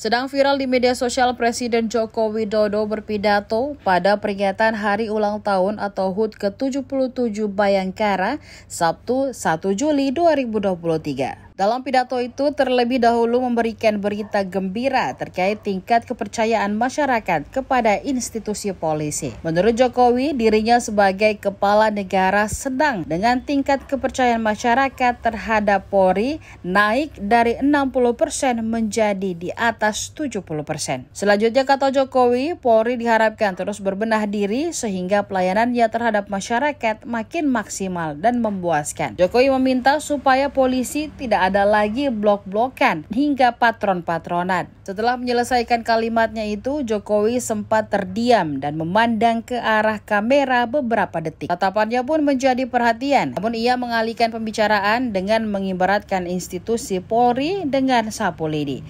Sedang viral di media sosial Presiden Joko Widodo berpidato pada peringatan Hari Ulang Tahun atau HUT ke-77 Bayangkara Sabtu 1 Juli 2023. Dalam pidato itu terlebih dahulu memberikan berita gembira terkait tingkat kepercayaan masyarakat kepada institusi polisi. Menurut Jokowi, dirinya sebagai kepala negara sedang dengan tingkat kepercayaan masyarakat terhadap Polri naik dari 60% menjadi di atas 70%. Selanjutnya kata Jokowi, Polri diharapkan terus berbenah diri sehingga pelayanannya terhadap masyarakat makin maksimal dan memuaskan. Jokowi meminta supaya polisi tidak ada ada lagi blok-blokan hingga patron patronan Setelah menyelesaikan kalimatnya itu, Jokowi sempat terdiam dan memandang ke arah kamera beberapa detik. Tatapannya pun menjadi perhatian, namun ia mengalihkan pembicaraan dengan mengibaratkan institusi Polri dengan sapu lidi.